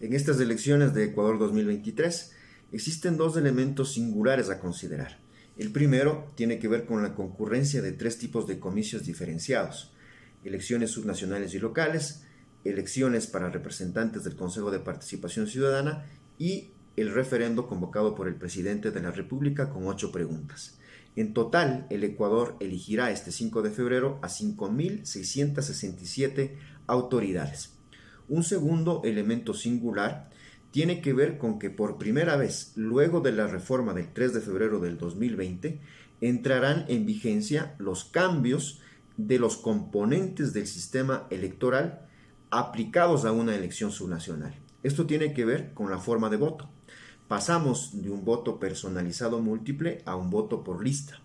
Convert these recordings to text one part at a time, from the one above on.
En estas elecciones de Ecuador 2023 existen dos elementos singulares a considerar. El primero tiene que ver con la concurrencia de tres tipos de comicios diferenciados. Elecciones subnacionales y locales, elecciones para representantes del Consejo de Participación Ciudadana y el referendo convocado por el presidente de la República con ocho preguntas. En total, el Ecuador elegirá este 5 de febrero a 5.667 autoridades. Un segundo elemento singular tiene que ver con que por primera vez, luego de la reforma del 3 de febrero del 2020, entrarán en vigencia los cambios de los componentes del sistema electoral aplicados a una elección subnacional. Esto tiene que ver con la forma de voto. Pasamos de un voto personalizado múltiple a un voto por lista.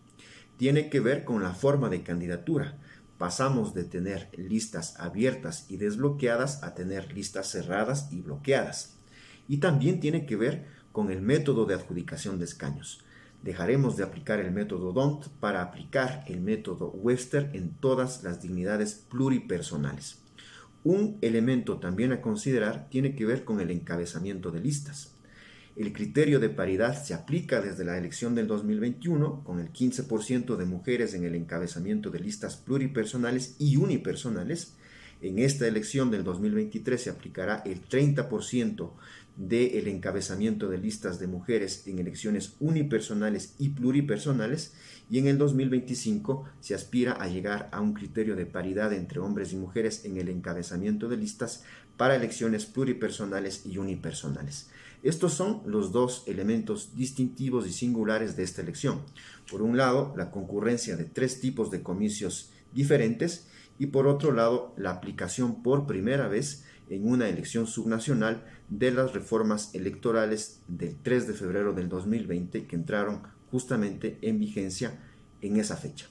Tiene que ver con la forma de candidatura pasamos de tener listas abiertas y desbloqueadas a tener listas cerradas y bloqueadas. Y también tiene que ver con el método de adjudicación de escaños. Dejaremos de aplicar el método DONT para aplicar el método Webster en todas las dignidades pluripersonales. Un elemento también a considerar tiene que ver con el encabezamiento de listas. El criterio de paridad se aplica desde la elección del 2021, con el 15% de mujeres en el encabezamiento de listas pluripersonales y unipersonales, en esta elección del 2023 se aplicará el 30% del encabezamiento de listas de mujeres en elecciones unipersonales y pluripersonales y en el 2025 se aspira a llegar a un criterio de paridad entre hombres y mujeres en el encabezamiento de listas para elecciones pluripersonales y unipersonales. Estos son los dos elementos distintivos y singulares de esta elección. Por un lado, la concurrencia de tres tipos de comicios diferentes y por otro lado la aplicación por primera vez en una elección subnacional de las reformas electorales del 3 de febrero del 2020 que entraron justamente en vigencia en esa fecha.